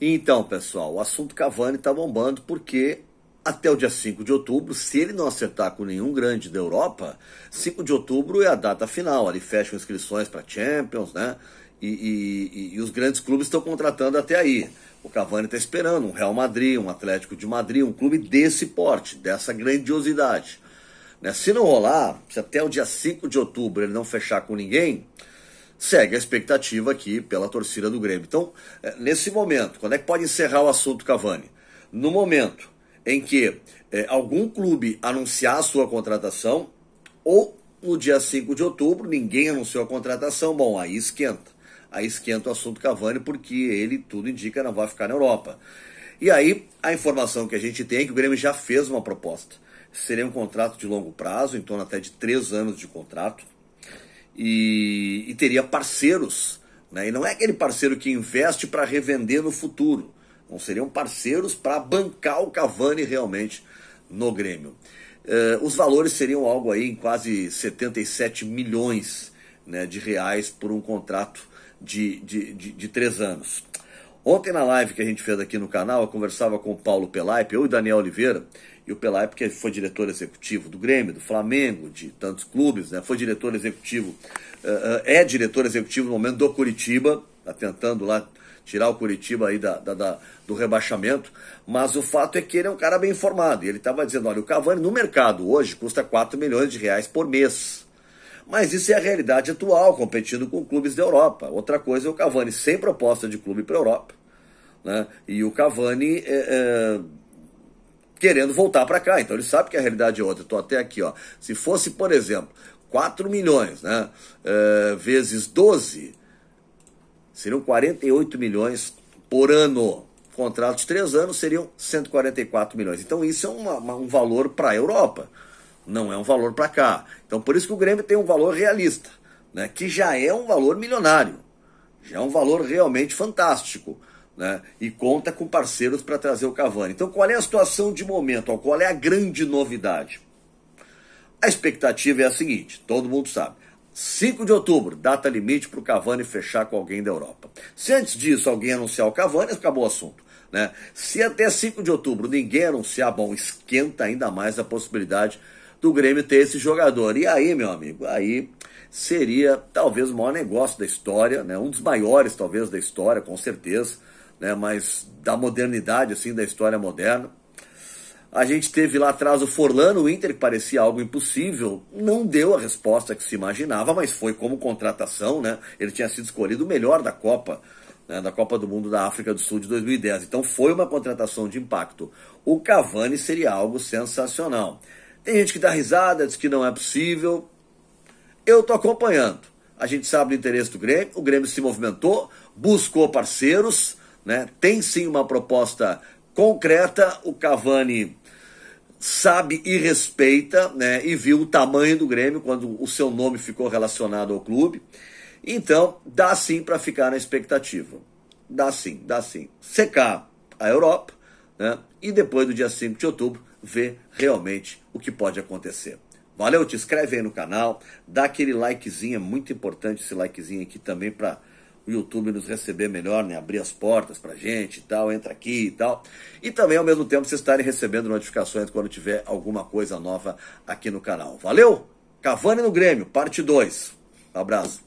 Então, pessoal, o assunto Cavani está bombando porque até o dia 5 de outubro, se ele não acertar com nenhum grande da Europa, 5 de outubro é a data final, ali fecham inscrições para Champions, né? E, e, e, os grandes clubes estão contratando até aí. O Cavani está esperando um Real Madrid, um Atlético de Madrid, um clube desse porte, dessa grandiosidade. Né? Se não rolar, se até o dia 5 de outubro ele não fechar com ninguém, segue a expectativa aqui pela torcida do Grêmio. Então, é, nesse momento, quando é que pode encerrar o assunto Cavani? No momento em que é, algum clube anunciar a sua contratação, ou no dia 5 de outubro, ninguém anunciou a contratação, bom, aí esquenta. Aí esquenta o assunto Cavani, porque ele, tudo indica, não vai ficar na Europa. E aí, a informação que a gente tem é que o Grêmio já fez uma proposta. Seria um contrato de longo prazo, em torno até de três anos de contrato e, e teria parceiros. Né? E não é aquele parceiro que investe para revender no futuro. Não seriam parceiros para bancar o Cavani realmente no Grêmio. Uh, os valores seriam algo aí em quase 77 milhões né, de reais por um contrato de, de, de, de três anos. Ontem na live que a gente fez aqui no canal, eu conversava com o Paulo Pelaip, eu e Daniel Oliveira, e o Pelaip, que foi diretor executivo do Grêmio, do Flamengo, de tantos clubes, né? Foi diretor executivo, eh, eh, é diretor executivo no momento do Curitiba, tá tentando lá tirar o Curitiba aí da, da, da, do rebaixamento, mas o fato é que ele é um cara bem informado. E ele estava dizendo: olha, o Cavani no mercado hoje custa 4 milhões de reais por mês. Mas isso é a realidade atual, competindo com clubes da Europa. Outra coisa é o Cavani sem proposta de clube para a Europa. Né? E o Cavani é, é, querendo voltar para cá. Então ele sabe que a realidade é outra. Estou até aqui. ó. Se fosse, por exemplo, 4 milhões né? É, vezes 12, seriam 48 milhões por ano. Contrato de 3 anos seriam 144 milhões. Então isso é uma, uma, um valor para a Europa não é um valor para cá. Então por isso que o Grêmio tem um valor realista, né? que já é um valor milionário, já é um valor realmente fantástico. Né? E conta com parceiros para trazer o Cavani. Então qual é a situação de momento? Ó? Qual é a grande novidade? A expectativa é a seguinte: todo mundo sabe. 5 de outubro, data limite para o Cavani fechar com alguém da Europa. Se antes disso alguém anunciar o Cavani, acabou o assunto. Né? Se até 5 de outubro ninguém anunciar, bom, esquenta ainda mais a possibilidade do Grêmio ter esse jogador. E aí, meu amigo, aí seria talvez o maior negócio da história, né? Um dos maiores, talvez, da história, com certeza, né? Mas da modernidade, assim, da história moderna. A gente teve lá atrás o Forlano, o Inter, que parecia algo impossível. Não deu a resposta que se imaginava, mas foi como contratação, né? Ele tinha sido escolhido o melhor da Copa, né? da Copa do Mundo da África do Sul de 2010. Então foi uma contratação de impacto. O Cavani seria algo sensacional. Tem gente que dá risada, diz que não é possível. Eu estou acompanhando. A gente sabe do interesse do Grêmio, o Grêmio se movimentou, buscou parceiros, né? tem sim uma proposta concreta. O Cavani sabe e respeita, né? E viu o tamanho do Grêmio quando o seu nome ficou relacionado ao clube. Então, dá sim para ficar na expectativa. Dá sim, dá sim. Secar a Europa, né? E depois do dia 5 de outubro, ver realmente o que pode acontecer. Valeu, te inscreve aí no canal, dá aquele likezinho, é muito importante esse likezinho aqui também para o YouTube nos receber melhor, né? Abrir as portas pra gente e tal, entra aqui e tal. E também, ao mesmo tempo, vocês estarem recebendo notificações quando tiver alguma coisa nova aqui no canal. Valeu? Cavani no Grêmio, parte 2. abraço.